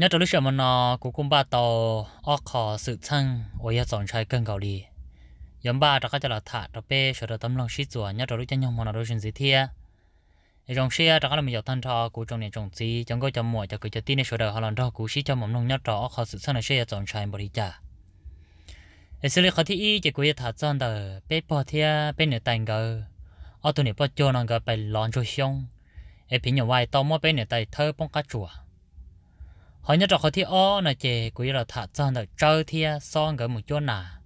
nhớ trong lúc xem mà nó cũng cũng ba tàu ở khó sự thân ở nhà chọn trái cân cầu đi yếm ba đó các là thả đó bê sợ đó tấm lòng sĩ chùa nhớ trong lúc chân nhung mà nó đối chuyện gì thế trong xe đó là mình giàu thân thọ của trong này trồng gì trong có chăm mua trong cái cho tin này sợ đó họ làm đó cú sĩ cho mầm nông nhớ rõ khó sự thân là xe chọn trái bồi trả xử lý khó thì ý chỉ cuối thả chọn đó bê bỏ thế bê nửa tành gờ ở tụi này bỏ cho nó gờ phải lon cho xong ấy pin nhà vay tao mua bê nửa tay thơ bông cá chùa họ nhớ trọc họ thi o nè chè quý là thả chân đầu chơi thia son gỡ một chỗ nà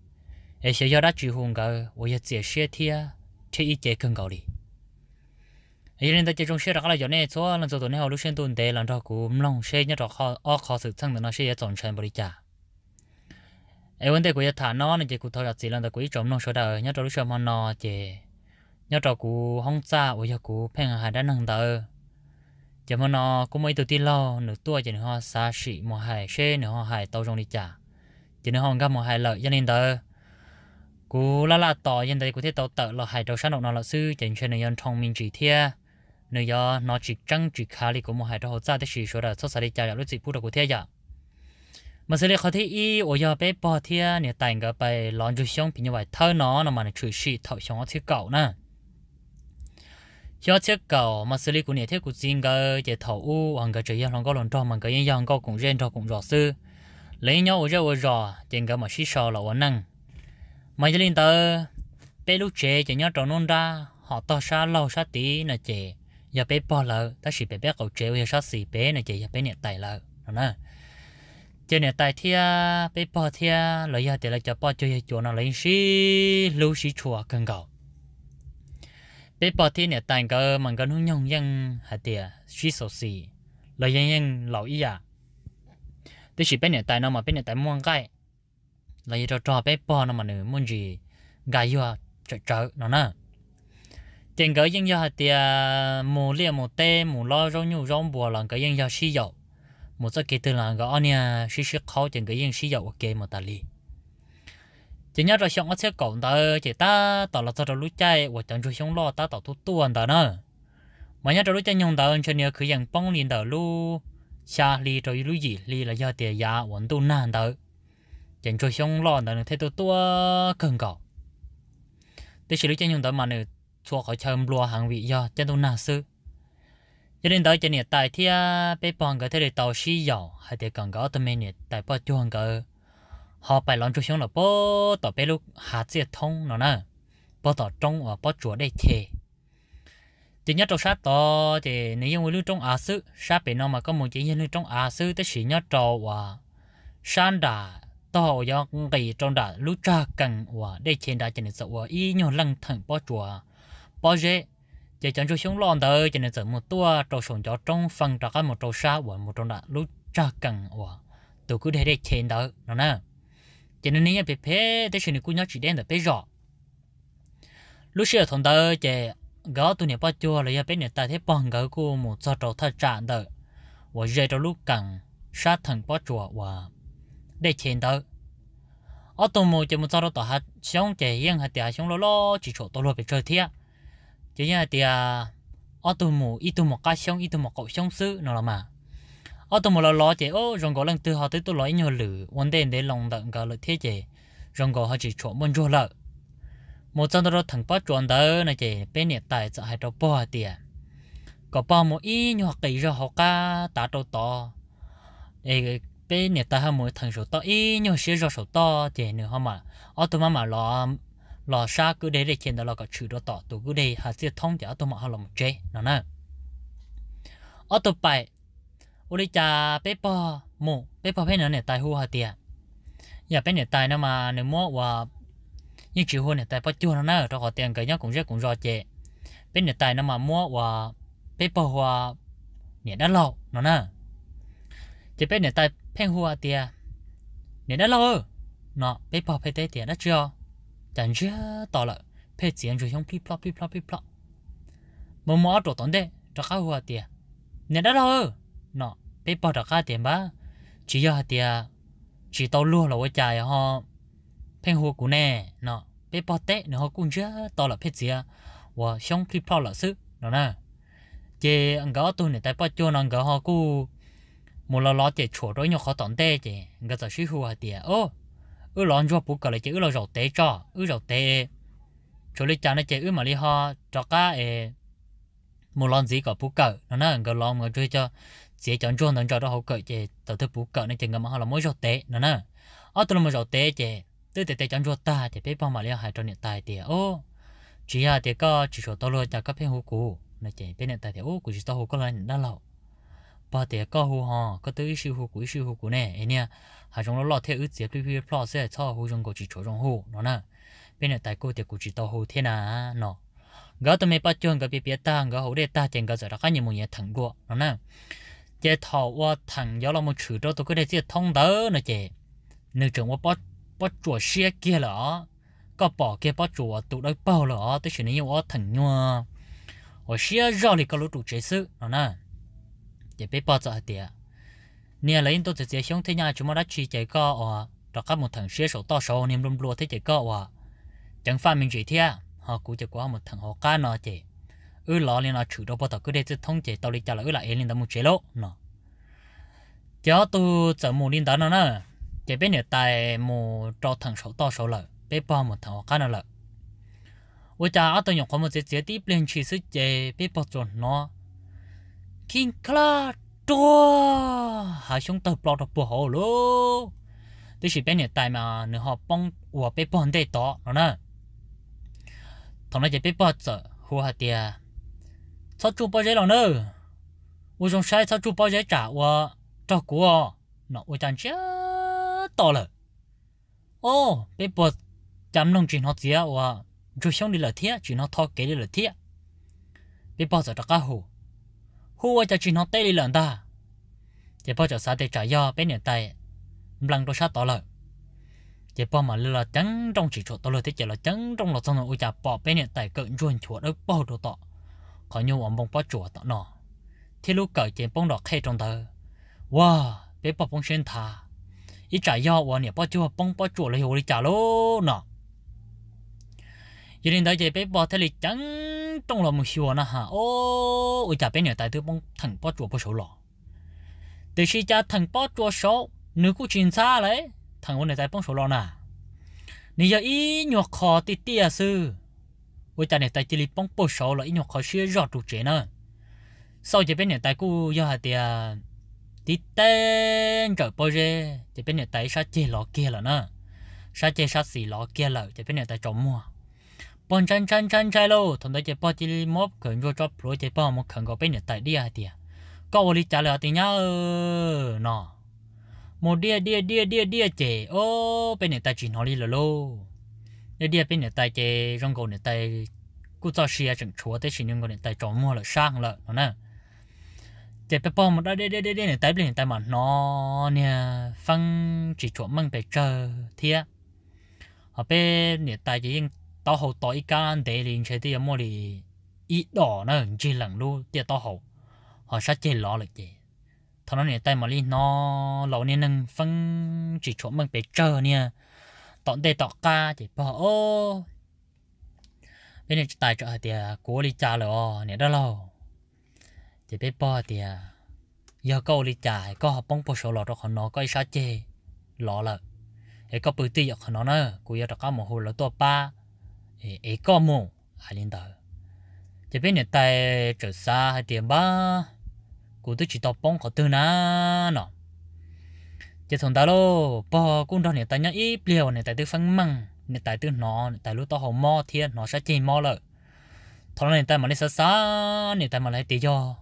ấy sẽ cho đã chịu hùng gỡ với giờ chia sẻ thia thì ít chè cần gạo đi ấy nên ta chơi trong xe đó là giờ này số lần số tuần này học lúc xem tuần tệ lần đó cũng long xe nhớ trọc họ o khó sự là nó sẽ chọn xem bồi trả ấy vấn đề của thả nó nè chè cụ thôi là chỉ là đó quý trộm nông số đời nhớ trọc lúc xem nó chè nhớ trọc cụ không xa với giờ cụ phèn hà đã nâng đời chỉ mà nó cũng mấy tụi tin lo nửa tuổi chỉ họ xa xỉ một hài xe nửa họ hài tàu trong đi trả chỉ nửa họ gặp một hài lợi cho nên tớ cú la la tỏ dân đây cú thế tàu tợ là hài tàu sáng động nó là sư chỉ trên nửa dân thông minh chỉ thia nửa do nó chỉ trăng chỉ khá li của một hài tàu họ ra thế chỉ số là xuất xa đi trả lúc chỉ phụ được cú thế giờ mà xử lý khó thế y ở giờ bé bỏ thia nửa tài ngờ bài lon du xong thì như vậy thơ nó nó mà nó chửi xỉ thọ xong nó thiếu cậu nè cho chiếc cầu mà xử lý của nhà thiết của riêng cái chế thầu u hàng cái chế hàng cái lần trong hàng cái yên hàng cái cũng riêng trong cũng rõ sư lấy nhau ở chỗ rõ trên cái mà xí sò là vấn năng mà cho nên tớ bé lúc chế chỉ nhau tròn nôn ra họ to xa lâu xa tí là chế giờ bé bỏ lỡ ta chỉ bé bé cầu chế giờ xa xì bé là chế giờ bé nhẹ tài lỡ nè chế nhẹ tài thì bé bỏ thia lấy giờ thì là cho bỏ chơi chỗ nào lấy xí lưu xí chùa cần cầu bé bỏ thì nè tàn cơ mình có nung nhung yang hạt tiệt suy sầu xì lời yang yang lão ý à thế chỉ bé nè tàn nó mà bên nè tàn muôn cái lời cho cho bé bỏ nó mà nữa muốn gì gai yo chợ chợ nó nè tiền cái yang yo hạt tiệt mù lia mù tê mù lo rong nhu rong bùa lần cái yang yo xí dầu một số kỳ từ lần cái anh nha suy xí khó tiền cái yang xí dầu kê mà ta li chỉ nhớ rồi xong nó sẽ cộng tới chỉ ta tỏ là tao lúc chạy và chẳng chú xong lo ta tỏ tu tu đó nè. mà nhớ rồi lúc chạy nhung tới cho nên cứ rằng bông liền đó lu xa li rồi lu gì li là do tiền giá vẫn tu nan đó. chẳng chú xong lo tới thấy tu tu cần cầu thế chỉ lúc chạy nhung tới mà nữa cho khỏi châm lúa hàng vị do chân tu nan sư cho nên tới cho nên tại thì bé bòn cái thế để tàu xí dầu hay để cần có tụi mình tại bao chuông cái họ phải lon chú xuống là bó tỏ bé lúc hạt diệt thông nó nè bó tỏ trong và bó chúa đây thế chỉ nhất trong sát to thì nếu như lưu trong á sư sát bên nó mà có một chỉ nhân lưu trong á sư tới sĩ nhất trò và san đà to do kỳ trong đà lúc cha cần và đây trên đà trên sợ và y nhau lăng thẳng bó chúa bó dễ chỉ chọn chú xuống lon tới trên sợ một tua trâu sồn cho trong phần trà cái một trâu sa và một trong đã lúc cha cần và tôi cứ để đây trên đó nó nè cho nên nếu bé phê thế chuyện này cũng nhớ chỉ đến là bé rõ lúc xưa thằng đó chị gõ tụi này bắt chua là bé này ta thấy bằng gỡ cô một giờ đầu thật trạng đó và giờ đầu lúc cần sát thằng bao chua và để tiền đó ở tụi một chị một giờ đầu tao hạt xong chị yên hạt tiệt xong lo lo chỉ chỗ tao lo bị chơi thiệt chỉ yên hạt tiệt ở tụi một ít tụi một cái xong ít tụi một cậu xong sư nó là mà họ tụi mình lo chế ô rong gò lần từ họ tới tụi lo nhiều lử vấn đề để lòng đặng gà lợi thế chế rong gò họ chỉ chọn môn chỗ lợ một trong đó thằng bắt chọn đó này chế bên nhiệt tài sẽ hai đầu bỏ tiền có bao một ít học kỹ rồi học cả tá đầu to để bên nhiệt tài họ mỗi thằng số to ít nhỏ xíu rồi số to chế nữa họ mà ô tụi mà lo lo xa cứ để để trên đó là có chữ đó to, tụi cứ để hạt sẽ thông thì ô tụi mà họ làm chế nó nè ô tụi bài 我哋จะไปปอหมู่ไปปอเพื่อนเนี่ยตายหัวเตียอย่าเป็นเนี่ยตายนะมาเนี่ยมั่วว่ายี่จิหัวเนี่ยตายปอจู่นะเนอะเราขอเตียงกันยังคงเรียกคงรอเจเป็นเนี่ยตายนะมามั่วว่าไปปอหัวเนี่ยด้านเราเนาะเนอะจะเป็นเนี่ยตายเพ่งหัวเตียเนี่ยด้านเราเออเนาะไปปอไปเตะเตียได้เจ้าจันเจ้าต่อละเพื่อเสียงจะยังพลิบพลับพลิบพลับพลิบพลับมั่วมั่วตัวตอนเด้จะเข้าหัวเตียเนี่ยด้านเราเออเนาะ bé bỏ ra khá tiền bá chỉ hạt tiền chỉ tao luôn là chạy à, họ phèn hồ của nè nọ bé bỏ té nữa họ cũng chưa tao là phết gì à và xong khi bỏ là sức nó nè chị anh gõ tôi này tại bắt cho anh gõ họ cũ một là lo chị chỗ rồi nhau khó tận té chị người ta suy hồ tiền ô ư lo cho bố cả là chị ư lo rầu tệ cho ư rầu té chỗ lý cha này chị ư mà lý họ cho cá một lon gì cả bố cả nó nè người gõ lo mà chơi cho chỉ chọn chỗ nó cho đó hậu cỡ chỉ tàu thứ bù cỡ nên chỉ ngắm họ là mỗi chỗ té nó nè ở tụi là mỗi chỗ té chỉ từ tệ tệ chọn chỗ ta thì biết bao mà liên hệ trong hiện tại thì ô chỉ là thì có chỉ số tao lôi cho các phe hữu cũ nó chỉ bên hiện tại thì ô cũng chỉ tao hữu có là đã lâu bà thì có hữu họ có tới siêu hữu cũ siêu hữu cũ nè anh nha hà trong nó lo theo ước chế phi plot sẽ cho hữu trong có chỉ chỗ trong hữu nó nè bên hiện tại cô thì cũng chỉ tao hữu thế nào nọ, gỡ tụi mày bắt chuông gỡ bị biết ta gỡ hữu để ta chèn gỡ giờ đã khá nhiều mùng nhẹ thẳng của nó nè chế thầu qua thằng gió là một chữ đó tôi có thể chế thông đỡ nữa chế nếu chúng qua bắt bắt chuột xe kia là có bỏ kia bắt chuột tụ đôi bao là tôi chỉ nên qua thằng nhua ở xe rõ thì có lúc tụ chế sự nó nè chế bé bao giờ tiệt nè lấy tôi chỉ xong thế nhà chúng nó đã chỉ chế có ở đó các một thằng xe số to số niêm lùm lùa thế chế có ở chẳng phải mình chỉ thế à? họ cũng chỉ qua một thằng họ cá nó chế ư lọ liền là chủ đồ bộ tàu cứ để chứ thông chế tàu đi chả là ư là ế liền đã một chế lộ nó cho tu chở mù liền đó nó nè chế bên này tại mù cho thằng số to số lợ bé bao một thằng cá nó lợ ôi cha ở tôi nhộng có một chế chế tiếp lên chỉ sức chế bé bao chuẩn nó kinh kla chua hai chúng ta bỏ được bộ hồ lô tôi chỉ bên này tại mà nữa họ bông của bé bao đây đó nó nè thằng nó chế bé bao chở hoa hạt tiền sao chú bao giờ lòng nữa tôi dùng sai sao chú bao giờ trả wa cho của nó tôi chẳng chết to rồi ô bé bột chấm nông chuyện họ tiếc wa chú xong đi là thiết chuyện họ thọ kế đi là thiết bé bột giờ đặt cá hồ hồ wa cho chuyện họ tê đi lần ta chỉ bao giờ sao để trả do bé nhận tay lăng tôi sát to rồi chỉ bao mà là trắng trong chỉ chỗ to rồi thế chỉ là trắng trong là xong rồi ôi chả bỏ bên nhận tay cận ruộng chuột ở bao đồ to có nhiều ông bông bó chuột tao nọ thì lúc cởi chén bông đỏ khay trong tờ wow bé bông bông sen thà ít trả giao và nè bó chuột bông bó chuột lấy hồ đi trả lô nọ giờ đến đây chế bé bó thế thì chẳng trong lòng một xíu nè ha ô ôi chả bé nè tại thứ bông thằng bó chuột bó số lọ từ khi cha thằng bó chuột số nữ cũng chín xa đấy thằng ông này tại bông số lọ nè sư với ta này tại chỉ li bông bổ sổ là ít nhọc khó xưa rõ trụ trẻ nữa sau chỉ bên này tại cô do hà tiệt tí tên trở bôi rê chỉ bên này tại sát chê lọ kia là nữa sát chê sát xì lọ kia là chỉ bên này tại trộm mua bọn chân chân chân chạy luôn thằng đó chỉ bao chỉ mốt cần vô cho pro chỉ bao một cần có bên này tại đi hạt tiệt à. có lý trả lời tiền nhau nọ một đĩa đĩa đĩa đĩa đĩa chè ô bên này tại chỉ nói đi là lô nếu đi bên này tay chơi rong gò này tay cứ cho xia chẳng chúa tới xin gò này tay chọn mua lại sang lại nó nè chơi bé bom đó đây đây đây đây này tay bên này tay mà nó nè phân chỉ chỗ măng bé chờ thiệt ở bên này tay chỉ tao hậu tao ít cái để liền chơi thì mua đi ít đỏ nó chỉ lần lu tiệt tao hậu họ sát chơi lọ là chơi thằng nó này tay mà đi nó lâu nè nâng phân chỉ chỗ măng phải chờ nè tọn đề tọt ca chỉ bỏ ô bên này tài trợ thì à, cố lý cha rồi nè đó lo chỉ biết bỏ thì à, giờ câu lý cha có học bóng bộ số lọ đó nó có ý sao chê lọ là ấy có bự tí giờ còn nó nữa cố giờ đó có một hồ lọ to ba ấy có mù à liên tờ chỉ biết này tài trợ xa hay tiền ba cố tôi chỉ tập bóng có tư na nọ chết thằng ta lô bò cũng đó này ta nhảy, ít liều này tại tư phăng măng này tại tư nó tại lúc tao hồ mò thiên nó sẽ chìm mò lợ thằng này tại mà đi xa xa này tại mà lại tí do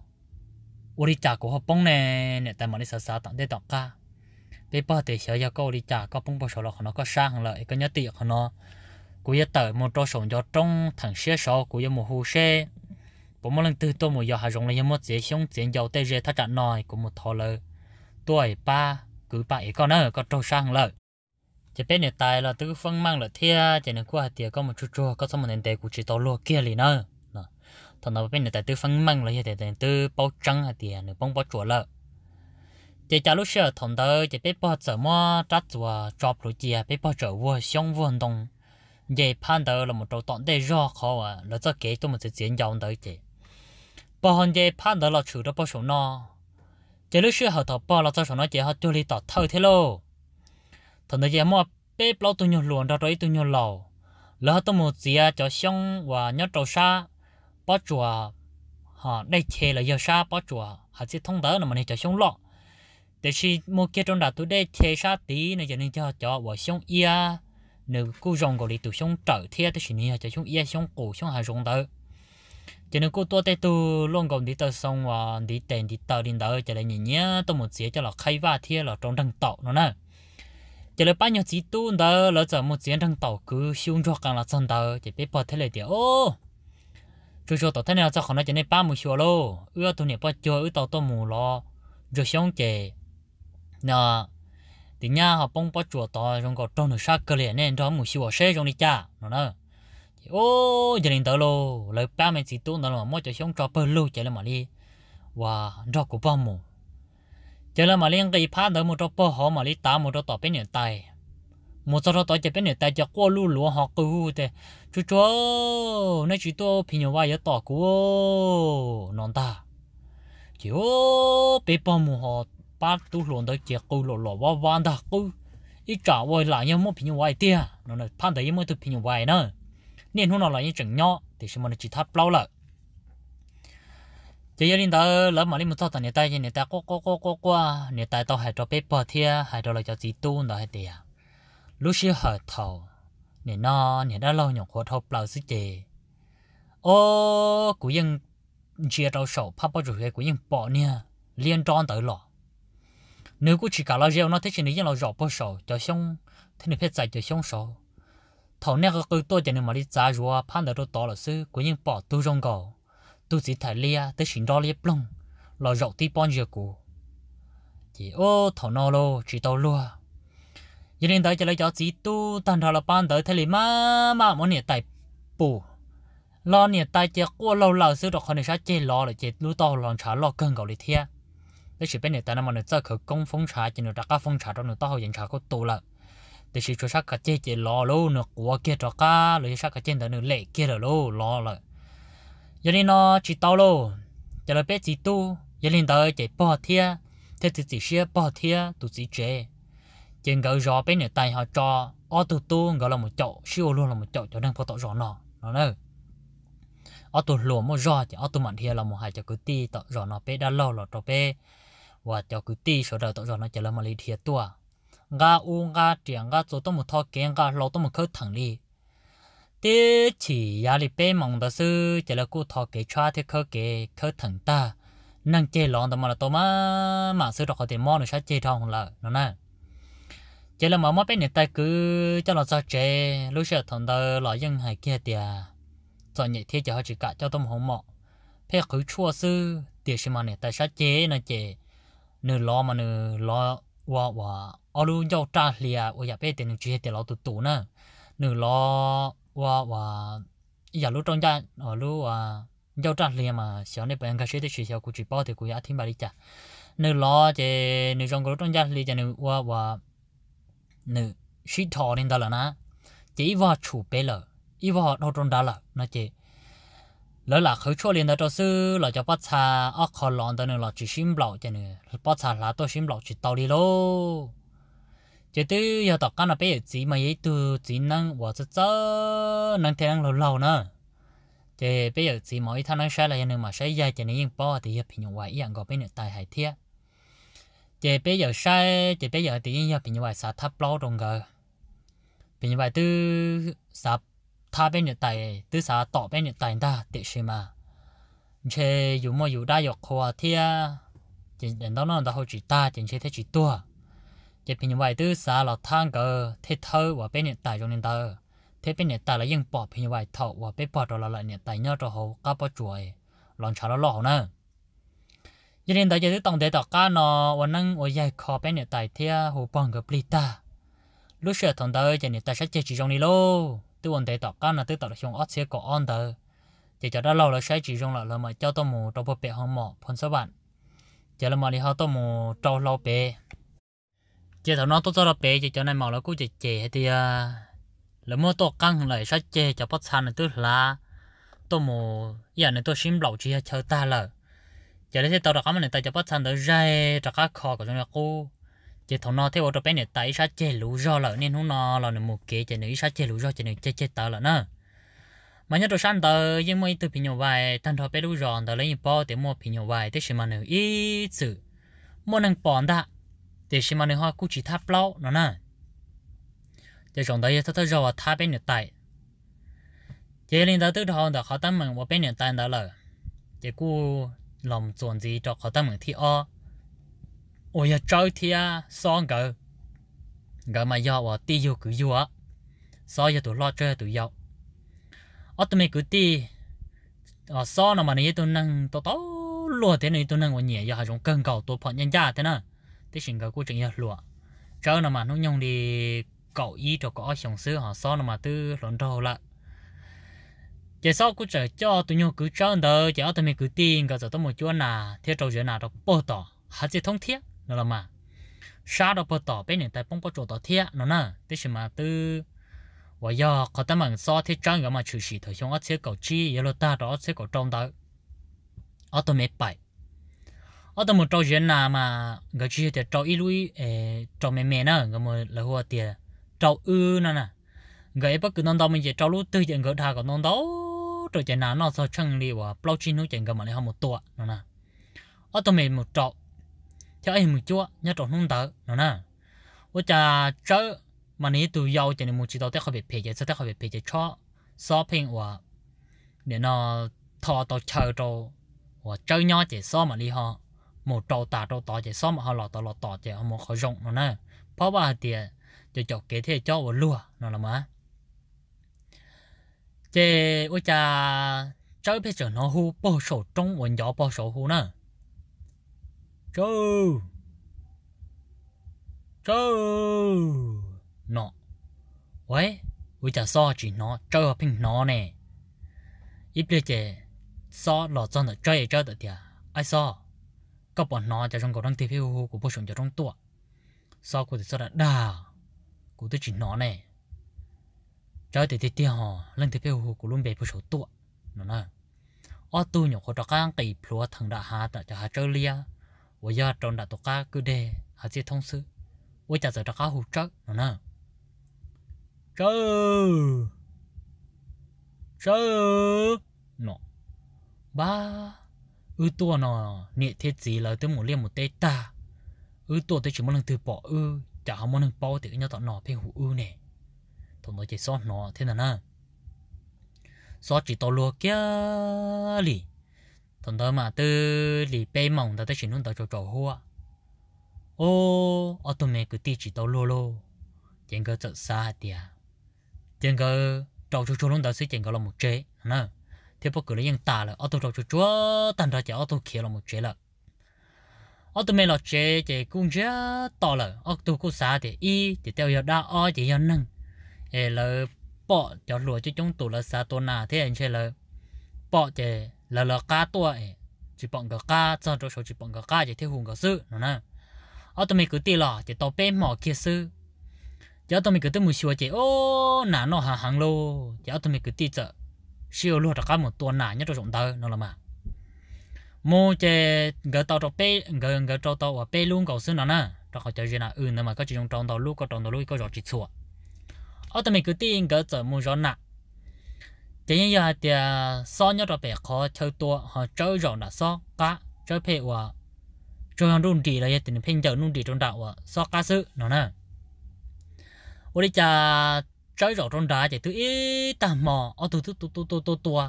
đi trả của họ bông nè này tại mà đi xa xa tặng đây tặng ca bây bò thì sợ giờ cô đi trả có bông bò sổ là nó có sang hàng lợi có nhớ tiền của nó cú giờ tới một trò sống cho trong thằng xe sổ cú giờ một hồ xe bố một lần từ tôi một giờ hà rong là một dễ sống tiền giàu tê rê thắt chặt nòi của một thò lợ tuổi ba cứ bà con ở có trâu sang lợi chỉ bên này tài là tứ phân mang là thia chỉ nên qua tiệt có một chút chút có xong một nền tệ của chỉ tàu lúa kia liền nữa thằng nào bên này tài tứ phân mang là hiện tại tứ bao trăng hay à tiền nữa bông bao chuột lợ chỉ trả lúc xưa thằng đó chỉ biết bao giờ mà trát chùa chọc lối chia biết bao giờ vua xong vua đồng vậy pan đó là một chỗ tọn để rõ khó à là cho kế tôi một sự diễn dòng đó chỉ bao hôm vậy pan đó là chủ đó bao số nó chỉ lúc xưa họ thọ bò là cho nó chỉ họ tiêu li tỏ thâu thế lô thằng nó chỉ mua bếp lâu tụi nhau luồn đó rồi tụi nhau lầu lỡ tụi một dìa cho xong và nhớ trâu xa bó chùa họ đây chê là giờ xa bó chùa họ sẽ thông tớ là mình cho xong lọ để khi mua kia trong đó tụi đây chê xa tí này giờ nên cho cho và xong ia nếu cú rồng cái đi tụi xong trở thì thì chỉ nên cho xong ia xong cổ xong hà rồng tới cho nên cô tôi tay tu luôn còn đi tới sông và đi tiền đi tàu đi đỡ cho nên nhìn nhá tôi muốn xía cho là khai va thiên là trong đằng tàu nó nè cho nên ba nhiêu chỉ tu đó là giờ một chiến đằng tàu cứ xuống cho càng là chân tàu chỉ biết bỏ thế này thì ô chú chú tàu thế này cho họ nói cho nên ba mươi số lô ước tôi này bao chơi ước tàu tôi mù lo rồi xong chè nè thì nhà họ bông bắt chuột tàu trong cái trong nước sát cái này nên đó mù số xe trong đi cha nó nè โอ้จะนินเตอร์โลเลยป้าเป็นสีตุ้งนั่นหรอมอจะช่องจอเปอลูจะเล่มาลีว่าจอกูป้ามูจะเล่มาลีงกีพันเดอร์มุจอเปิลหอมาลีตามุจอต่อเป็นเหนือไตมุจอต่อจะเป็นเหนือไตจะกู้ลู่หลวงหอกูเต่ชัวร์ในชีตัวพิญญาวายต่อกู้นอนตาจิโอไปป้ามูหอป้าตุหลงเดิเจะกู้หลัวหลัวว่าวันตากู อีจ่าวัยหลานยังไม่พิญญาว่าเตี้ยนั่นพันเดอร์ิมมุจอพิญญาว่าเนาะ nên hôm nào là những chừng nhỏ thì chúng mình chỉ thắp lâu lợ chỉ linh đó là mà linh một số tận người ta như người ta có có có có có người ta tao hay cho paper thia hay cho lại cho chỉ tu đó hay tiền lúc xưa hở thầu người nó người đã lâu nhộng khó thâu lâu sức gì ô cũng ยัง chia đầu sổ pháp bao giờ bỏ nha liên tròn tới lọ nếu cũng chỉ cả lo gieo nó thế chỉ nếu như là rõ bao sổ cho xong thế nên phải giải cho xong sổ thầu nè cái tôi cho nên mà đi giá rùa phán được đó là sư của những bỏ tu rong gò tu chỉ thải lia tới xin đó lia plong lo rậu đi bán giờ cũ chỉ ô thầu nó lo chỉ tao lua cho nên tới cho lấy cho chỉ tu tan thọ là ban tới thế liền mà mà muốn nè tài bù lo nè tài chỉ qua lâu lâu sư đọc này sao chơi lo rồi chơi lú to lon trả lo cơn gạo đi thia lấy chỉ bên nè tài nó mà nè chơi khởi công phong trả chỉ nè đặt cả phong trả đó nè tao hậu diện trả có tu là thì chỉ cho sắc cả chế chế lo lô nữa của kia cho cá rồi sắc cả chế đó nữa lệ kia rồi lô lo rồi giờ nên nó chỉ tao lô giờ là bé chỉ tu giờ nên tới chế bỏ thia thế thì chỉ xia bỏ thia tụ chỉ chế chừng gỡ gió bé nữa tay họ cho ở tụ tu gọi là một chỗ siêu luôn là một chỗ cho nên có tội gió nó nó nữa ở tụ lúa một rõ chứ ở tụ mặn thia là một hai cho cứ ti tội gió nó bé đã lâu rồi cho bé và cho cứ ti số đời tội gió nó chỉ là một lý thiệt tua nga u nga trẻ nga chỗ tôi một thọ kia nga lâu tôi một khơi thẳng đi thế chỉ ya li bé mong đó sư chỉ là gu thọ kia cha thế khơi kia khơi thẳng ta năng chơi lon đó mà là tôi mà mà sư đó có thể mò được sao chơi thong là nó nè chỉ là mà mà bé này ta cứ cho nó sao chơi lúc sợ thằng đó là dân hay kia tiệt cho nhị thế cho họ chỉ cả cho tôi không mọ thế cứ chua sư tiệt xem mà này ta sao chơi nó chơi nửa lo mà nửa lo ว่าว่าเอาลูกยาวตาเลียว่าอย่าไปเต่หนึ่งีเฮตแเราตุตุนะหนึ่งล้อว่าว่าอย่ารู้ตรงใจอรอลูกว่ายาวตาเลียมาเสียในเป็นการเชื่ที่เสียกูจีบเอาแต่กูอยากทิ้งบาดิจ่าหนึ่งล้อเจหนึ่งจงกูต้รงใจเลียจะหนึ่งว่าว่าหนึ่งชิดทอนี่ได้แล้วนะเจีว่าชูไปเลยอีว่าเราตรงได้แล้วนะเจ lỡ là khẩu chua liền đó cho sư là cho bát trà ở khó lòng, đó nữa là chỉ xin bảo cho nữa bát trà là tôi xin bảo chỉ tàu đi lô chỉ tư giờ tao cái nào bây giờ chỉ mà ấy từ chỉ năng và rất cho, năng thế năng lâu lâu nữa chỉ bây giờ chỉ mỗi thằng năng sai là nhưng mà sai dài cho nên yên bỏ thì giờ bình hòa anh gọi bên nữa tài hải thiệt chỉ bây giờ sai chỉ bây giờ thì hiệp giờ bình hòa sát thấp lâu đồng gờ bình hòa tư sập ถ้าเป็นอยู่ไตตื้อสาต่อเป็นอยู่ไต้ดาเตชิมาเชอยู่มอยู่ได้หยกคอเทียจินเดินต้องนอนตาหัวจิตตาจินเชเทจิตตัวจะเป็นยังไงตื้อสาเราดทางเกอเทเทอว่าเป็นอยู่ไตจงนีนเตอร์เทเป็นเนี่ยตาแล้วยังปอบเป็นยังไงเ่าว่าเป็นปอดเราละเนี่ยไตเนาะตัวหัวก้าปอจวยลองชาเลาหลอกนะยินเดินแต่จะต้องเดต่อการนอวันนั้นโอ้ยใหญ่คอเป็นเนี่ยไตเทียหูปองกับปลีตาลูกเสือทองเตยจะเนี่ยต่ชัดเจนจีจงนี่โล tôi còn thấy tỏ cái là tôi tỏ được trong ớt xe có ăn tờ chỉ cho đã lâu là sẽ chỉ dùng là là mà cho tôi mù trong bộ bệ hông mỏ phần số bạn chỉ là mà đi họ tôi mù trong lâu bệ chỉ thằng nó tôi cho là bệ chỉ cho này mỏ là cũng chỉ chè thì là mua tôi căng lại sẽ chè cho bắt sàn tôi là tôi mù giờ này tôi xin lâu chỉ chờ ta là giờ đây tôi đã có mình tại cho bắt sàn tới dài, cho các kho của chúng nó cũ chỉ thằng nó theo ô tô bé này tại sao chê lũ do lợn nên nó nó là một kế chê nữa sao chê lũ do chê nữ chê chê tao lợn nữa mà nhớ đồ sáng tờ nhưng mà từ pin nhiều vài thằng thọ bé lũ do tờ lấy bao để mua pin nhiều vài thế xem mà nữ ít chữ mua năng bòn đã để xem mà nữ hoa cú chỉ tháp lâu nó nè để chọn tới thằng thằng do tháp bên này tại chỉ lên tới tứ thọ tờ khó tâm mình một bên này tại đó lợn chỉ cú lòng chuẩn gì cho khó tâm mình thi o 我要找天上个，个嘛要我地有个有啊，所以都落这都要。ở à, à, tụi mình cứ đi ở sau nó mà này tụi nâng tao tao lúa thế này tụi nâng còn nhẹ giờ hai chúng cần cầu tụi phận nhân gia thế nè thế cái của chuyện nhà lúa cháu nó mà nó nhung đi cậu ý cho có chồng xứ họ sau nó mà tư lộn đầu lại chỉ sau cũng chờ cho tụi nhung cứ cháu đó chỉ tụi mình cứ đi cái giờ tụi một chỗ nào thế trâu chỗ nào bỏ tỏ hạt gì thông thiết nó là mà sao đâu tỏ bên này tại bông bao chỗ tỏ thiệt nó nè thế thì mà từ và giờ có tấm bằng so thế trang cái mà chửi sĩ thời chúng ở chế cầu chi giờ lo ta đó chế cầu trong đó ở tôi mệt bài ở tôi một trâu chuyện nào mà người chi thì trâu ít lui trâu mềm mềm nè người mà là hoa tiền trâu ư nè nè cái bất cứ non đó mình chỉ trâu lúc từ chuyện người ta còn non đó trâu chuyện nào nó so chân đi và bao chi nó chuyện người mà này không một tuổi nè nè ở tôi mệt một trâu cho em một chúa nhớ trộn nung tớ nó nè ô cha chớ mà ní tụi giàu cho nên một chỉ tao tết khỏi biệt phe sẽ tết khỏi biệt phe cho shopping và để nó thọ tao chờ tao và chơi nhau chỉ so mà đi họ một trâu tà trâu tỏ chỉ so mà họ lọt tao lọt tỏ chỉ họ một khỏi rộng nó nè phó hạt tiền cho chọc kế thế cho và lùa nó là má chơi ô cha chơi bây chơi nó hú bao số trong và nhỏ bao số hú nè trâu trâu nọ vậy với chả so chỉ nó trâu hợp hình nó nè ít lệ chè so lọ cho nó chơi chơi được tiệt ai so có bọn nó cho trong cổ đang tiếp hiểu của bộ trưởng cho trong tua so của thì so đã đà của tôi chỉ nó nè chơi thì thì tiệt họ lần tiếp hiểu của luôn bề bộ trưởng tua nó nè, ở tu nhỏ có trò căng kỳ plua thằng đã hạ đã cho hạ chơi lia 我要种的多卡个的，还是同事，我家在这卡胡找，喏喏，找找喏，吧，ừ tua nó nhẹ thế gì là tới một liên một tê ta, ừ tua tới chỉ một lần từ bỏ ừ, chả không một lần bao thì cái nhau tọt nọ phê ừ nè, thằng nó chỉ xót nó thế nào nè, xót chỉ tao lúa kia lì tổng đó mà tư lì bê mỏng đó tới chuyển luôn tới chỗ chỗ hoa ô ô tô mẹ cứ tí chỉ tao lô lô chẳng cái chợ xa tiệt chẳng có trâu chỗ chỗ luôn tới xây chẳng cái là một chế nè thế bố cứ lấy những tà là ô tô trâu chỗ chỗ tàn ra chỉ ô tô kia là một chế là ô tô mẹ là chế chế cũng chế to là ô tô cũng xa thì y thì theo giờ đa o chỉ giờ năng, ê là bỏ cho lúa cho chúng tôi là xa tôi nà thế anh chế là bỏ chế là là cá tua ấy chỉ bằng cái cá trong chỗ chỉ bằng cái cá chỉ theo hùng cái sự nó nè ở tôi mình cứ tiền là chỉ tàu bé mỏ kia sự giờ tôi mình cứ tới một xíu chỉ ô nà nó hàng hàng lô giờ tôi mình cứ tiền chợ siêu luôn cả một tuần nà nhất trong đời nó là mà mua chỉ cái tàu cho bé cái cái tàu tàu và bé luôn cầu sự nó nè cho họ chơi gì là ừ nhưng mà có chỉ trong tàu lúc có trong tàu lúc có rõ chỉ chùa ở tôi mình cứ tiền gỡ chợ mua rõ nặng thế như là thì so nhau rồi bé khó chơi tua họ chơi rồi là so cá chơi phe và chơi hàng nung đi là thì phim chơi nung đi trong đạo và so cá sự nó nè ở đây cha chơi rồi trong đá thì thứ ít tò mò ở thứ tôi tôi tôi tôi tôi tôi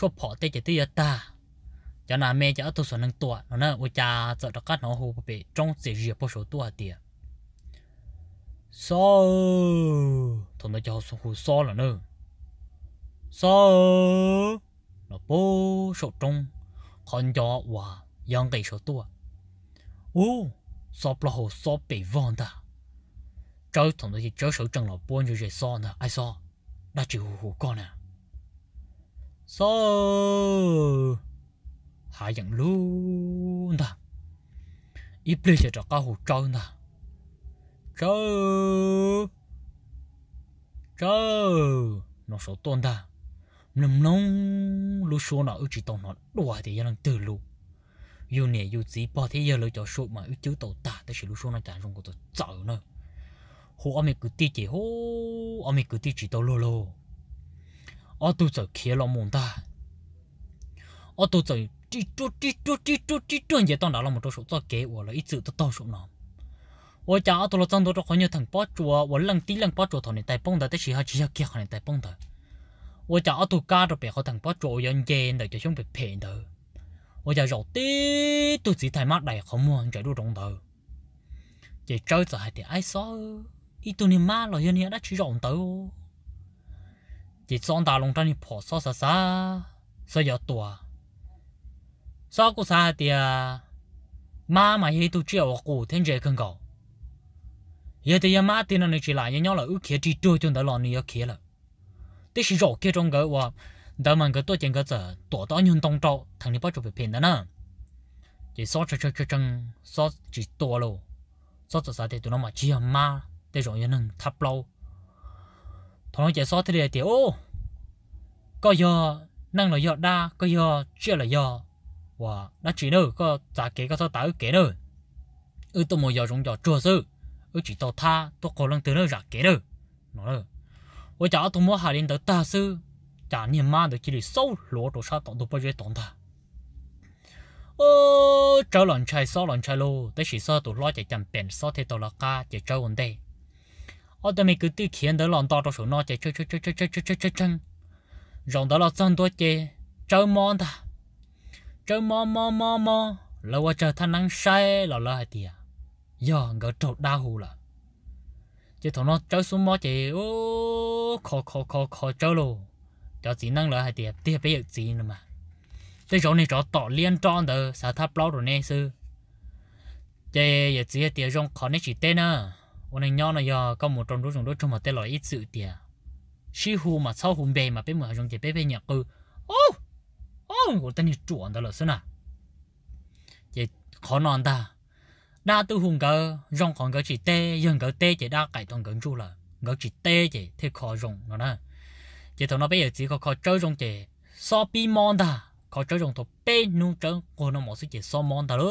chụp họ tê thì tôi ta cho nên mẹ cho tôi số năng tua nó nè ở cha sợ đặc cát nó hồ bị trong sự nghiệp bao số tua tiền so thằng nó cho số hồ so là nữa sao nó bố số trung con cho hòa yang cái số tua ô sao bà hồ sao bị vong ta cháu thằng đó thì cháu số trung, là bốn như vậy sao nè ai sao đã chịu hồ con à. sao hạ dạng luôn ta ít bây giờ cho cá hồ trâu nè trâu trâu nó số tôn ta nằm nông lu số nó chỉ tông nó đùa thì giờ đang từ lu yêu nè yêu gì bỏ thế giờ lựa chọn số mà yêu chữ tàu ta tới sự lu số nó chả dùng của tàu chở nữa hồ ông cứ ti chỉ hồ ông cứ ti chỉ tàu lô lô ở tụ chở kia lo mồm ta ở tụ chở chỉ chút chỉ chút chỉ chút chỉ chút vậy tao đã làm một số cho kế của là ít chữ thằng này số bông 我家阿多罗长多多好 nhiều 藤包住，我冷地冷包住，他们带蹦的，但是他只要给他们带蹦的。我就我度家就別個同波做樣嘢，嚟就想被騙到。我就做啲都只睇乜嚟，好冇人做都懂到。亦周就係啲愛嗦，依度你媽來樣嘢得處用到。亦裝大龍真係婆嗦實實，所以有多。sao cô sao thì à má mà hiện tu chưa cô thiên chế không có hiện thì nhà má thì nó chỉ là nhà nhau là ước kia chỉ tôi cho nó lo này kia là 这是肉给中个哇，咱们个多见个子多到运动着，疼你不就被骗的呢？这少吃吃吃蒸，少吃多喽，少吃啥的都那么吃嘛，这容易能塌楼。同样这少吃的点哦，个药弄了药哒，个药吃了药，哇，那吃了个咋给个少打给了，而都没药用药做事，而只到他都可能得了啥给了，喏了。我家都莫哈林的大事，家你妈的这里收罗多少党都不觉懂的。ô cháu lần chạy sau lần chạy lô tới chỉ sau tụ lo chạy chậm bền sau thế tụ lo ca chạy cháu ổn đây ô tụi mình cứ tiêu khiến tới lần to trong số nó chạy chơi chơi chơi chơi chơi chơi chơi chơi chân rồng đó là chân tôi chơi cháu mòn ta cháu mòn mòn mòn mòn lâu quá chờ thanh nắng say là lo hai tia giờ trâu đau hù là chứ thằng nó chơi xuống mò chị ô khó khó khó khó chơi luôn cho chỉ năng lợi hai tiệp tiệp bây giờ gì nữa mà thế chỗ này chỗ tỏ liên tròn đó sao tháp lâu rồi nè sư chị giờ chỉ tiệp trong khó nè chỉ tên à ông này nhau này giờ có một trong đối trong đối trong mà tên loại ít sự tiệp sư hù mà sau hùng bề mà bây giờ trong chị bây bây nhạc cơ ô ô của tên này chuẩn đó là sư nào chị khó non ta đa tu hùng cơ rong còn cơ chỉ tê dân cơ tê chỉ đa cải toàn cẩn chu là cơ chỉ tê chỉ thế khó rong nó nè chỉ thằng nó bây giờ chỉ có khó chơi rong chỉ so bi mon ta khó chơi rong thuộc bê nu chơi cô nó mỏ sự chỉ so mon ta lơ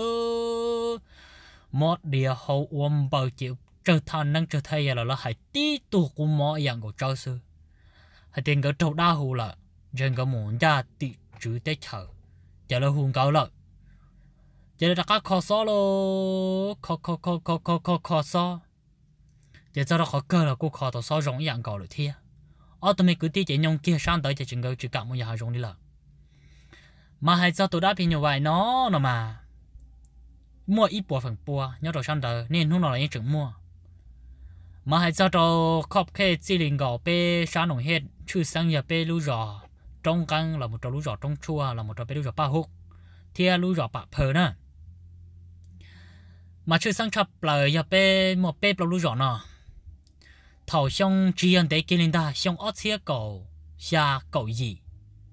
một địa hậu uom bờ chịu trở thành năng trở thay là là hãy tí tu của mỏ à dạng của chơi sư hãy tiền cơ trâu đa hù là dân cơ muốn ra tị chữ tê chờ chờ là hùng cao lợi giờ ta có khó xó lô khó khó khó khó khó khó khó xó giờ ta khó cơ là cô khó tao xó rộng dạng cầu rồi thia ở tụi mình cứ tí chỉ nhông kia sang tới chỉ chừng cái chỉ cảm một nhà rộng đi là mà hay sao tụi đã bị nhiều vài nó nó mà mua ít bùa phần bùa nhớ đồ sang tới nên lúc nào là những chừng mua mà hay sao đồ khóc khe chỉ liên gạo bê sáng nông hết chú sang nhà bê lúa rò trong căng là một trò lúa rò trong chua là một trò bê lúa rò ba hút thia lú rò bạc phờ nữa mà chơi sang chập lại, giờ bé một bé bao lâu rồi nọ thầu xong chỉ nhận để kia lên ta xong ót xía cầu xa cầu gì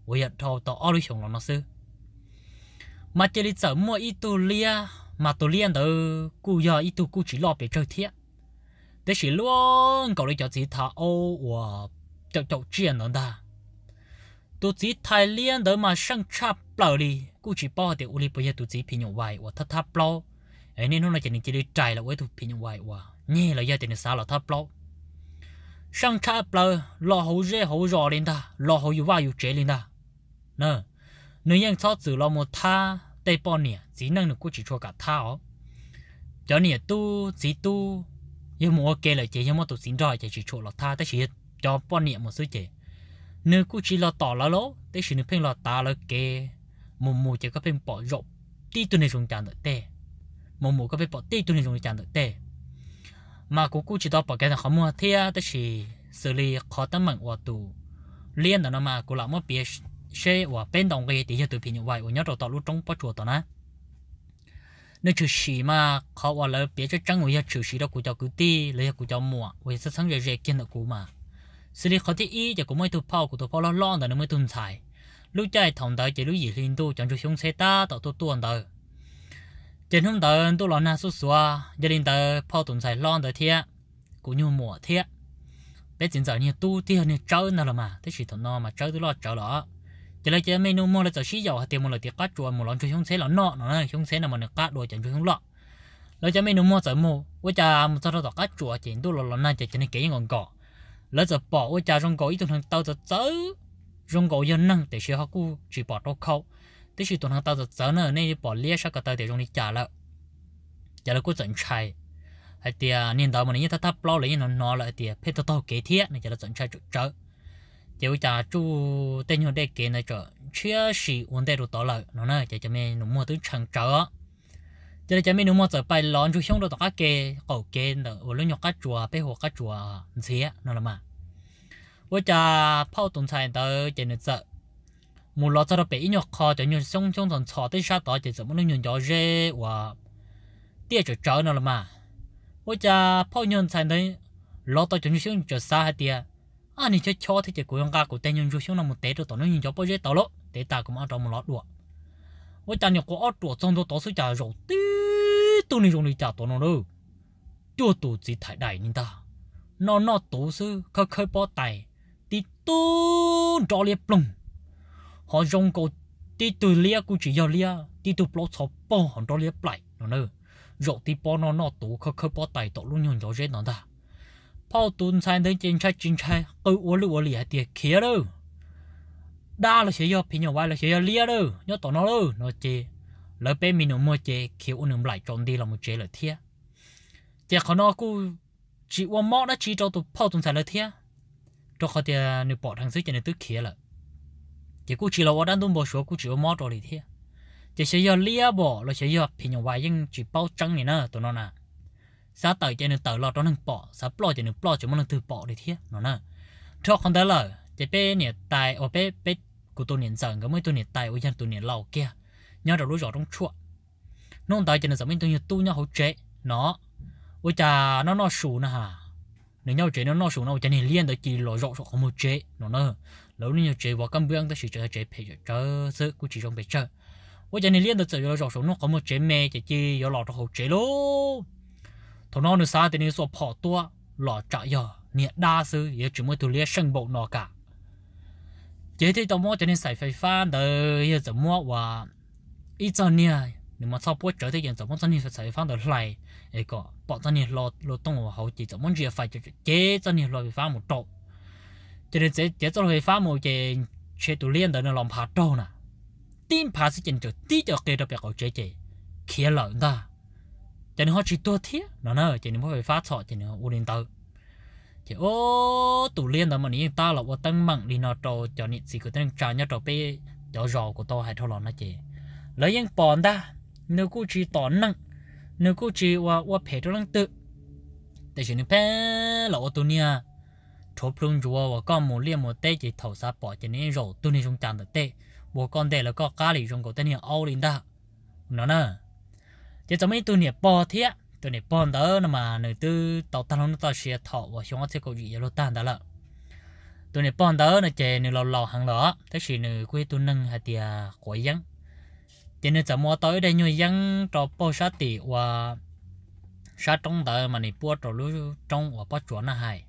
vậy giờ thầu tao ót đi xuống là nó sư mà chơi đi chở mua ít tu lia mà tu lia đó cứ giờ ít tu cứ chỉ lo về chơi thiệt để chỉ luôn cầu đi cho chỉ thà ô và cho cho chuyện nó ta tu chỉ thái liên đó mà sang chập lại, đi cú chỉ bao để uli bây giờ tu chỉ phi nhung vài và thắt thắt bao เอ้นี่นู่นจะนี่จะได้ใจเราไว้ถูกพินไว้ว่านี่เราอยากจะนี่สาวเราทับเปล่าช่างชาเปล่าเราหูเร่หูรอเลยนะเราหูอยู่ว่าอยู่เจเลยนะเนอะเนื่อยังชอบสื่อเราโมท่าแต่ปอนเนี่ยสีนั่งหนูกูจะชัวร์กับท่าอ๋อเจ้าเนี่ยตู้สีตู้ยังโมัวเกลเลยเจยังโมตุสินจอยจะจะชัวร์เราท่าแต่ชีจอปอนเนี่ยโมซื้อเจเนื้อกูจะเราต่อแล้วล้อแต่ชีหนื้อเพ่งเราตาเราเกมุมมูเจก็เพ่งปอดจบที่ตัวในสงจานเตะ mù mù có biết bỏ tê tuân nên dùng chạm được tê mà cô cô chỉ đó bỏ cái là khó mua thế tức chỉ xử lý khó tâm mạnh của tù liên đó mà cô lão mất biết xe và bên đồng cái thì giờ tụi pin vậy nhớ rồi tao lúc trong bắt chuột đó nè nếu chữ xí mà khó và lỡ biết cho chẳng người chữ xí đó cô cho cứ tê lấy cô cho mua vì sẽ sáng giờ dễ kiên được cô mà xử lý khó thì ý giờ cũng mới tụi phao của tụi phao lo lo đó nó mới tụi xài lúc chạy thòng đời chỉ lúc gì liên tu chẳng chịu xuống xe ta tạo tụi tuần đời trên hôm tới tôi lo na số số gia đình tới phao tuần sai lon tới thiệt cũng như mùa thiệt bé chính giờ như tu thì hơn trâu nào là mà thế chỉ thằng nó mà trâu tôi lo trâu đó chỉ là chỉ menu mua là chỉ xí dầu hay tiền mua là tiền cắt chua mua lon cho chúng xé là nọ nó là chúng xé là mà nó cắt đồ chẳng cho chúng lọ lỡ chỉ menu mua chỉ mua với cha một sao đó cắt chua chỉ tôi lo lo na chỉ chỉ này kỹ còn cọ lỡ chỉ bỏ với cha trong cọ ít tuần thằng tao chỉ chớ trong cọ dân năng để xí họ cu chỉ bỏ đâu khâu thế chỉ tuần hàng tao giờ nữa nên bỏ lia sao cả tao để trong đi trả lại trả lại cũng hay tiề nên đó mà nếu ta ta lo lấy nó nó lại tiề phê tao tao kế thiết này trả lại dẫn chạy chỗ chỗ chú tên nhau đây kế này chỗ chưa xì vấn đề đồ tao lại nó nè cho mình nó mua thứ chẳng chỗ cho nên cho mình nó mua giờ bay lón đồ tao cá kê cầu kê nữa và lúc nhóc cá chùa bé nó là mà với cha phao tồn tại tới chỉ nên mù lọ cho nó bé nhỏ khó cho nhung sông trong thằng chó tới sao đó thì 怎么能用到这哇？第二就找那了嘛，我家泡娘才能落到中心就啥还的，啊你这瞧他这国用家国带用中心那么带着到那用到不热到了，带大个嘛找么老多，我家你国二多中多多数家肉的都能用你家多弄喽，就肚子太大你哒，那那都是可可包带，的都找你崩。họ dùng cổ đi từ lia cũng chỉ giờ lia đi từ bó chó bó hòn đó lia lại nó nữa rồi tí bó nó nó tủ khơ khơ bó tay tổ luôn nhon gió rét nó ta bao tuần sai đến chính trai chính trai cứ uống lũ uống lì hay tiệt kia đâu đa là sẽ do phi nhỏ vai là sẽ do lia đâu nhớ tổ nó đâu nó chê lỡ bé mình nó mua chê kia uống nó lại tròn đi là một chê là thiệt chê khó nó cứ chỉ uống mót đã chỉ cho tụ bao tuần sai là thiệt cho họ thì nửa bỏ thằng dưới cho nên tức kia là chỉ cú chỉ là ở đan đông bò số cú chỉ ở mót rồi thì chỉ sẽ giờ lia bò là sẽ giờ thì nhiều chỉ bao trắng này nè tụi nó nè sa tờ chỉ nên tờ lọt đó bỏ sa bỏ chỉ nên bỏ chỉ muốn nâng từ bỏ thì thế nó nè cho con đó là chỉ bé nè tài ở bé bé của tôi niệm rằng cái mấy tôi niệm tài ở dân tôi niệm lâu kia nhớ được lối rõ trong chuột nó tài chỉ nên sợ mình tôi như tu nhau hỗ trợ nó ôi cha nó nó sù nè hà nếu nhau chế nó nó sù nó chỉ nên tới chỉ lối rõ không một chế nó nè lâu nay chơi vào cam bươn ta chỉ chơi chơi phải chơi sự cũng chỉ trong phải chơi bây giờ này liên được chơi rồi số nó có một chế mẹ chế chi có lọt trong hậu chơi luôn thằng nó nữa sao thì nó số bỏ tua lọt trả giờ nhiệt đa sư giờ chỉ mới thu liên sân bộ nó cả Chơi thì tao mua cho nên xài phải phan đời giờ tao mua và ít cho nia nếu mà sau bữa chơi thì giờ tao mua cho nên xài phan đời lại cái có bỏ cho nên lọt lọ tông vào hậu chỉ tao muốn chơi phải chơi, cho nên lọt phải phan một trộn thì để sẽ chế cho người phá một chế chế tụ liên đó nó làm phá trâu nè tin phá sẽ chỉnh cho tí cho kia đó bẹt cổ chế chế kia lợn ta cho nên họ chỉ tua thiết nó nè cho nên phải phá sọ cho nên u liên tơ thì ô tụ liên đó mà ní ta là ô tăng mặn đi nó trâu cho nên chỉ có tăng trả nhau trâu bê cho rò của tôi hay thôi lọ nó chế lấy những bọn ta nếu cô chỉ tỏ năng nếu cô chỉ qua qua phe cho năng tự tại chuyện này phe là ô tụ chỗ plung chúa và con muốn liên một tê chỉ thầu sát bỏ cho nên rồi tôi nên trong chàng được tê bố con tê là có cá lì trong cổ tên hiệu âu linh đó nó nè chỉ cho mấy tôi nè bỏ thế tôi nè bỏ đó mà nữ tư tàu tan nó tàu xe thọ và xong cái câu chuyện gì tan đó là tôi nè bỏ đó là chè nữ lầu lầu hàng lọ thế chỉ nữ quê tôi nâng hạt tiề quậy dân chỉ nữ chả mua tới đây nhồi dân cho bao sát tỷ và sát trong đó mà nè bỏ cho lũ trong và bỏ chuột nó hại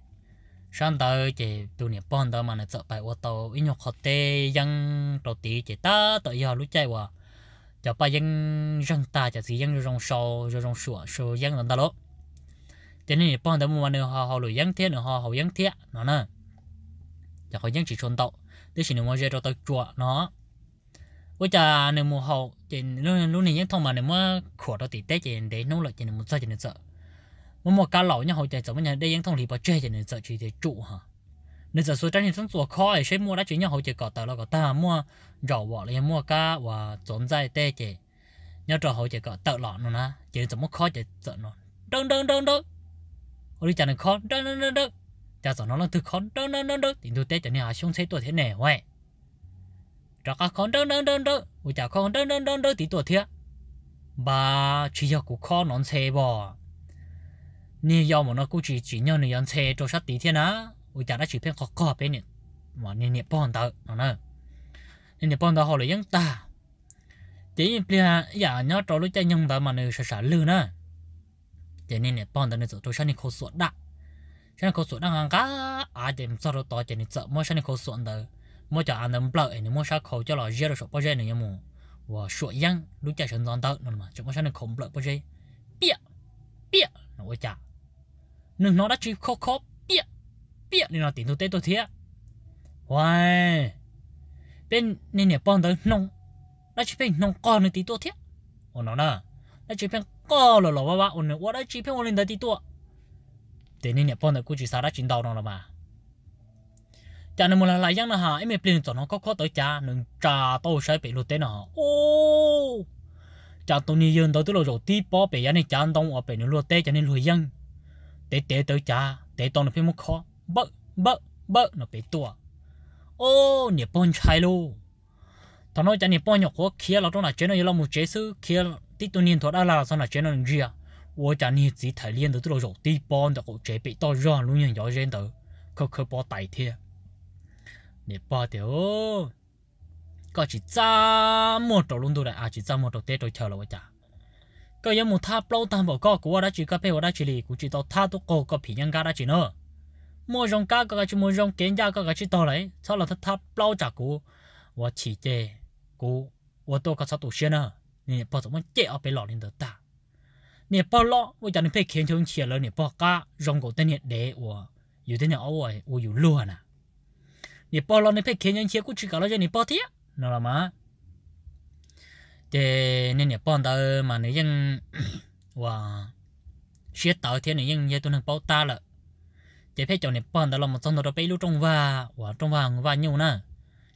sáng tới chỉ tụi nè bọn đó mà nó sợ bài ô tô ít nhóc khó tê dân đầu tí chỉ ta tự do lúc chạy qua cho ba dân dân ta cho gì dân rong sâu rong sủa sâu dân lần đó. lỗ cho nên bọn đó mua nó họ họ lùi dân thế nữa họ họ dân thế nó nè cho họ dân chỉ chôn tàu, thế chỉ nếu mà đầu tao chùa nó Với cha nếu mua họ chỉ lúc này dân thông mà nếu mà khổ đầu tí tết chỉ để nấu lại chỉ nếu muốn sao chỉ nên sợ 我莫搞老 nhau hồi chạy giống như đây những thông lý bảo chơi chạy nên sợ chỉ để trụ hả nên giờ số trang thì chúng tôi khó lại xem mua đã chuyện nhau hồi chạy cọ tờ là cọ mua rổ bỏ lại mua cá và trốn dài tê chạy nhau trò hồi chạy cọ tờ lọ nó na chạy giống mất khó chạy sợ nó đơn đơn đơn đơn hồi đi chạy khó đơn đơn đơn đơn cha sợ nó lần thứ khó đơn đơn đơn đơn thì tôi tê chạy nên à xuống xe tôi thế này hoài trò cá khó đơn đơn đơn đơn hồi chạy khó đơn đơn đơn đơn thì tôi thiệt bà chỉ cho cụ khó nón xe bò 你要么那估计只要你用车做啥地铁呢，我家那随便搞搞别人，嘛你你帮到，哪能？你你帮到好了用哒。第一遍呀，你要找路家用到嘛，那是啥路呢？第你你帮到你做做啥你口说哒，啥你口说哒啊个，啊点做到到点你做，莫啥你口说到，莫叫俺能不老，你莫啥口叫老热了说不热你么？我说样，路家成长到，那嘛，怎么啥你口不老不热？别别，我家。nhưng nó đã chỉ khô khô bịa bịa nên nó tiền tôi tết tôi thiệt hoài bên nên nhà bọn tới nông đã chỉ bên nông con nữa tí tôi thiệt ôn nó nè đã chỉ bên con lò lò ba ba ôn nó đã chỉ bên ôn lên tới tí tôi thế nên nhà bọn tới cũng chỉ sao đã chín đầu nó mà cha nên một lần lại giang nó hả em mệt liền cho nó có khó tới cha nên cha tôi sẽ bị lụt tên nó ô cha tôi ni dân tới tới lò rồi tí bỏ bị anh này cha anh ở bên nó lụt cho nên lùi giang tế tế tới cha tế tông nó phải muốn khó bơ bơ bợ nó phải tua ô nhỉ bông chai luôn tao nói cho nhỉ bông nhóc khó kia là trong là chế nó là một chế sư kia tí tu niên thuật đã là sau là chế nó làm gì à ô chả nhỉ chỉ thể liên tới tôi rồi tí bông được cũng chế bị to ra luôn nhận gió trên đầu khờ khờ bỏ tay thiệt nhỉ bông thì ô có chỉ trăm một đầu luôn đồ này à chỉ trăm một đầu tết rồi chờ là vậy chả ก็ยังมุท่าเปล่าตามบอกก็กูว่าได้จีก็เพ่ว่าได้จีลีกูจีต่อท่าตุกโกก็ผียังกาได้จีเนอะมัวจงก้าก็จีมัวจงเก่งยาก็จีต่อเลยชอบเราท่าเปล่าจากกูว่าฉีเจกูว่าตัวก็ชอบตัวเชี่ยเนอะเนี่ยพอสมมติเจเอาไปหลอกลินเดอร์ตาเนี่ยพอหลอกว่าจะนึกเพ่เขียนเชิงเชียร์เลยเนี่ยพอก้าจงกูเต้นเนี่ยเด๋อว่าอยู่เต้นเนี่ยเอาไว้ว่าอยู่ล้วนอ่ะเนี่ยพอหลอกเนี่ยเพ่เขียนเชิงเชียร์กูจีก็เราจะเนี่ยพอเทียนั่นละมั้ง thế nên nhà bọn tao mà nếu dân và xế tao thì nếu dân giờ tôi đang bảo ta là chỉ phải cho nhà bọn tao làm một trong đó phải lưu trong và và trong vàng và nhiều nữa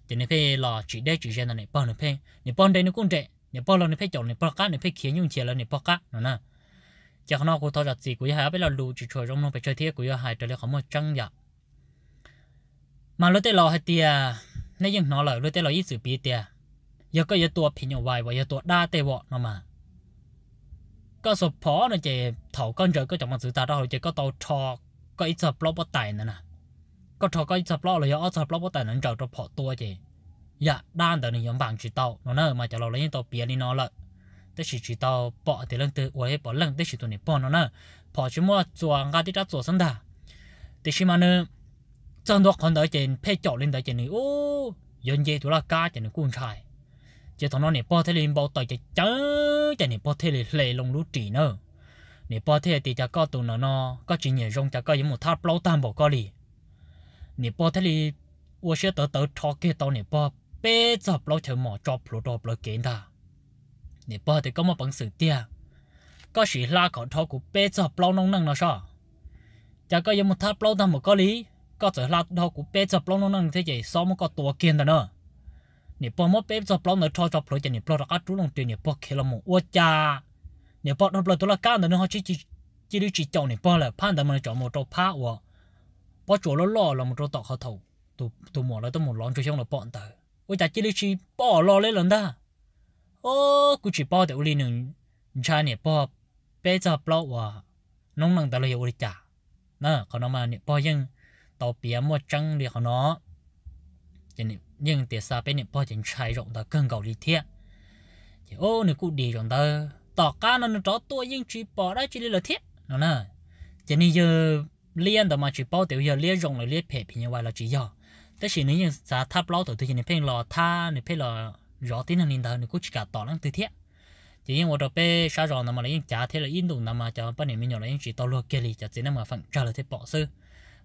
thì nên phải là chỉ để chỉ ra là nhà bọn nó phải nhà bọn đây nó cũng trẻ nhà bọn nó phải cho nhà bọn cá nó phải khiến những chuyện là nhà bọn cá nữa nè chỉ nó cũng thôi là gì cũng hay bây giờ lù chỉ chơi trong nó phải chơi thế cũng hay trở lại không một trăng vậy mà lúc tới lo hay tiề nếu dân nó là lúc tới lo ít sự biết tiề ยังก็ยตัวผิดอยู่ไว้ว่ายตัวได้แเตวะนมา ก็สพอเนี่ยเจเถาก้อนเจก็จะมาสือตาเราเจก็ตัวทอก็อิสระปลอบไตนั่นนะก็ทอก็อิสระปลอบเลยอ้อสระปลอบไตนั่นเจ้าตัวพอตัวเจอยากด้านแต่หนึ่งยังบางชีโตาเนาะเนอะมาจากเราเลยยตัวเปียนี่เนาะละแต่ชีชีเตาปอแต่เรื่องตัวอวยปอเรื่องแต่ชีตัวนี้ปอเนาะเนอะพอชิมัาจวงกาที่จะจวสันดาแต่ชิมาเนอะจังดวกคนเดียเจนเพ่เจาะเล่นเดียเจนนี่โอ้ยนเยตัวละกาเจนกุ้งชาย chỉ thằng nó nè bỏ thế liền bảo tay chỉ chớ chỉ nè bỏ thế liền lệ lòng lú trì nữa nè bỏ thế thì chả có tụ nó nó có chỉ nhiều rong chả có những một tháp lâu tam bảo có lì nè bỏ thế chỉ một cái tổ ta nữa เนี่ยปอมอเป๊ะจะปลอมเนื้อทอจอปลอมจะเนี่ยปลอมรักรู้ลงเตียเนี่ยพอเคลมอวจาเนี่ยปอมปลอมตัวละก้าวเนื้อเขชี้จีดูจีเจ้าเนี่ยปอเลยพันแต่มันจ่มอตพวาวะปอจั่วล้อล้อเมันตต่อเขาท่าตัวตัวหมอแล้วตัวหมอร้อนช่วยช่องเราปอมเตอวจาจีดูจีปอลอเลยหลังดาโอ้กูจีปอแต่อุลีหนึ่งชาเนี่ยปอเป๊ะจอปลอมวะน้องนังแต่เอยอุลีจาเนอะเขานมาเนี่ยปอยังต่อเปียมวจังเรียกเขาเนาะจะเนี่ย nhưng tiệt xa bên này bao giờ trái rộng đó cần cầu lý thiện thì ô nữa cụ đi rộng đó tỏ cá nó nó chó tôi nhưng chỉ bỏ ra chỉ là thiện nó nè cho nên giờ liên đó mà chỉ bao tiểu giờ liên rộng là liên phê thì như vậy là chỉ do thế chỉ nếu như giá tháp lâu thì nên phải lò tha nên phải lò rõ tiếng nên đó nên cũng chỉ cả tỏ lắm từ thiện chỉ những một đợt bé sao rồi mà lấy trả thế là in đủ nằm mà cho bao nhiêu mình nhỏ lấy chỉ tao lo kia thì cho chỉ nằm mà phẳng trả lời thế bỏ sư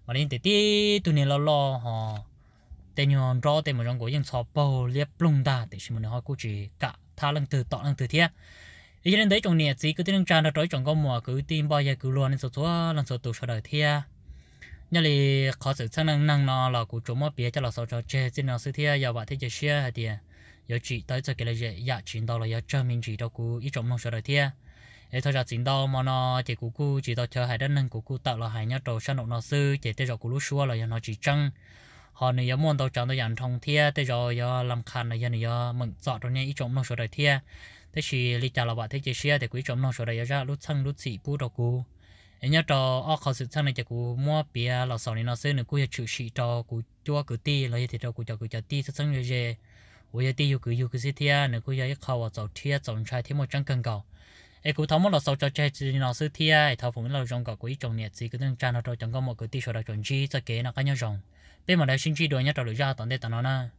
mà lấy tiền tí tụi này lo lo họ tên nhưng rõ tên một trong của dân xóa bầu liếp lung ta thì xin nơi hoa cô chỉ cả tha lần từ tọt lần từ thiết ý cho đấy trong này chỉ cứ tiếng tràn ra trói trong con mùa cứ tìm bao giờ cứ luôn nên số số lần số tụ sau đời thiết nhà lì khó sự sang năng năng nó là của chúng mà bia cho là số dạ, cho chơi trên nó sự thiết giờ bạn thấy chơi xe hả tiền giờ chỉ tới cho cái là giờ giờ chuyển đầu là giờ cho mình chỉ đâu cụ ý trong mong sau đời thiết ấy thôi giờ chuyển đầu mà nó chỉ cụ cụ chỉ đầu chơi hai đất năng cú cụ tạo là hai nhau trâu sang nó sư chỉ tới giờ cụ lúc xưa là giờ nó chỉ trăng họ này giờ muốn đầu chọn tôi dành thông thia tới rồi giờ làm khăn này giờ này giờ mình dọn trong nhà ít trộm nông sửa đời thia thế chỉ lý trả là bạn thế chỉ xe để quý trộm nó sửa đời ra lúc sang lúc xị cú đầu cú anh nhớ trò ở khó sự sang này chỉ cú mua bia lò sò này nó xứ nữa cú giờ chịu xị trò cú chua cứ ti rồi thì trò cú cho cú cho ti sang rồi về bây giờ ti yêu cứ yêu cứ xí thia nữa cú giờ ít khâu vào dọn thia dọn trai thêm một trăng cần cầu ai cú thấu một lò sò cho chơi thì nó xứ thia ai thấu phụng lò rong cầu quý trồng nhiệt chỉ cứ tương trang nó trồng có một cứ ti sửa đời chuẩn chi cho kế nó cái nhau rồng bên mà đại sinh chi đồ nhất đầu được ra tận đây tận nó na